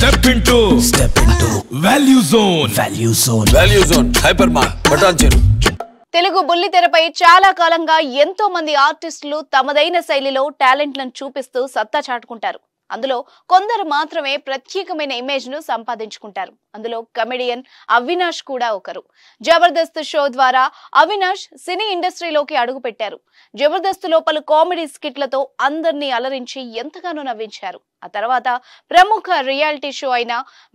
step into step into value zone value zone value zone hyper button Patancheru Telugu బుల్లితెరపై చాలా కాలంగా ఎంతో మంది ఆర్టిస్టులు తమదైన శైలిలో టాలెంట్లను చూపిస్తూ సత్తా చాటుకుంటారు అందులో కొందరు మాత్రమే ప్రత్యేకమైన ఇమేజ్ ను సంపాదించుకుంటారు అందులో కమెడియన్ అవినాష్ కూడా ఒకరు జబర్దస్త్ షో ద్వారా అవినాష్ సినీ ఇండస్ట్రీలోకి అడుగుపెట్టారు జబర్దస్త్ లోపల పలు కామెడీ స్కిట్లతో అందరినీ అలరించి ఎంతగానో నవ్వించారు ఆ తర్వాత ప్రముఖ రియాలిటీ షో అయిన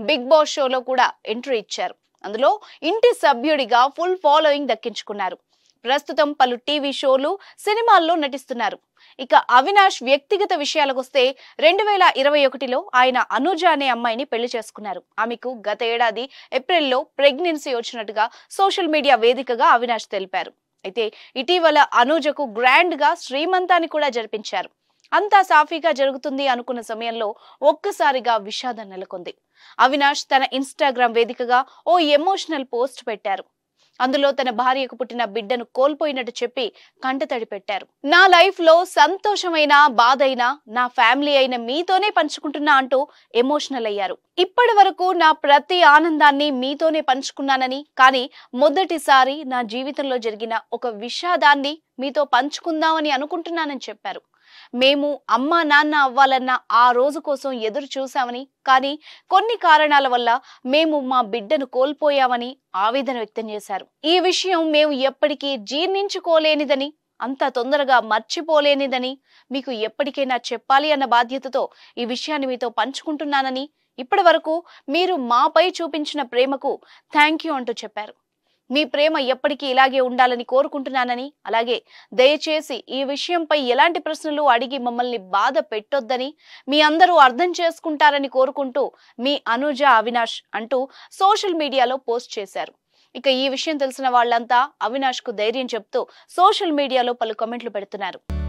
బిగ్ బాస్ షోలో కూడా ఎంట్రీ ఇచ్చారు అందులో ఇంటి సభ్యుడిగా ఫుల్ ఫాలోయింగ్ దక్కించుకున్నారు ప్రస్తుతం పలు టీవీ షోలు సినిమాల్లో నటిస్తున్నారు ఇక అవినాష్ వ్యక్తిగత విషయాలకొస్తే రెండు వేల ఇరవై ఒకటిలో ఆయన అనుజ అనే అమ్మాయిని పెళ్లి చేసుకున్నారు ఆమెకు గత ఏడాది ఏప్రిల్లో ప్రెగ్నెన్సీ వచ్చినట్టుగా సోషల్ మీడియా వేదికగా అవినాష్ తెలిపారు అయితే ఇటీవల అనుజకు గ్రాండ్ గా శ్రీమంతాన్ని కూడా జరిపించారు అంతా సాఫీగా జరుగుతుంది అనుకున్న సమయంలో ఒక్కసారిగా విషాదం నెలకొంది అవినాష్ తన ఇన్స్టాగ్రామ్ వేదికగా ఓ ఎమోషనల్ పోస్ట్ పెట్టారు అందులో తన భార్యకు పుట్టిన బిడ్డను కోల్పోయినట్టు చెప్పి కంటతడి పెట్టారు నా లైఫ్ లో సంతోషమైనా బాధైన నా ఫ్యామిలీ అయిన మీతోనే పంచుకుంటున్నా అంటూ ఎమోషనల్ అయ్యారు ఇప్పటి వరకు నా ప్రతి ఆనందాన్ని మీతోనే పంచుకున్నానని కానీ మొదటిసారి నా జీవితంలో జరిగిన ఒక విషాదాన్ని మీతో పంచుకుందామని అనుకుంటున్నానని చెప్పారు మేము అమ్మా నాన్న అవ్వాలన్న ఆ రోజు కోసం ఎదురు చూశామని కానీ కొన్ని కారణాల వల్ల మేము మా బిడ్డను కోల్పోయామని ఆవేదన వ్యక్తం చేశారు ఈ విషయం మేము ఎప్పటికీ జీర్ణించుకోలేనిదని అంత తొందరగా మర్చిపోలేనిదని మీకు ఎప్పటికైనా చెప్పాలి అన్న బాధ్యతతో ఈ విషయాన్ని మీతో పంచుకుంటున్నానని ఇప్పటి వరకు మీరు మాపై చూపించిన ప్రేమకు థ్యాంక్ యూ అంటూ చెప్పారు మీ ప్రేమ ఎప్పటికీ ఇలాగే ఉండాలని కోరుకుంటున్నానని అలాగే దయచేసి ఈ విషయంపై ఎలాంటి ప్రశ్నలు అడిగి మమ్మల్ని బాధ పెట్టొద్దని మీ అందరూ అర్థం చేసుకుంటారని కోరుకుంటూ మీ అనుజ అవినాష్ అంటూ సోషల్ మీడియాలో పోస్ట్ చేశారు ఇక ఈ విషయం తెలిసిన వాళ్ళంతా అవినాష్ కు ధైర్యం చెప్తూ సోషల్ మీడియాలో పలు కమెంట్లు పెడుతున్నారు